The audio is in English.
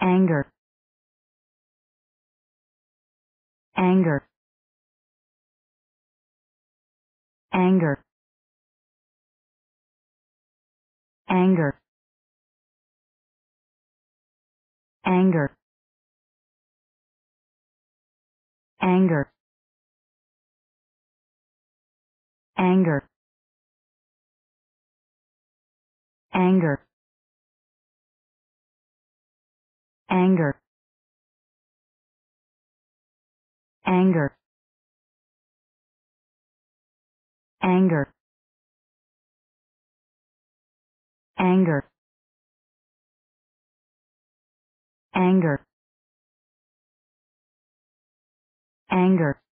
anger anger anger anger anger anger anger anger anger anger anger anger anger anger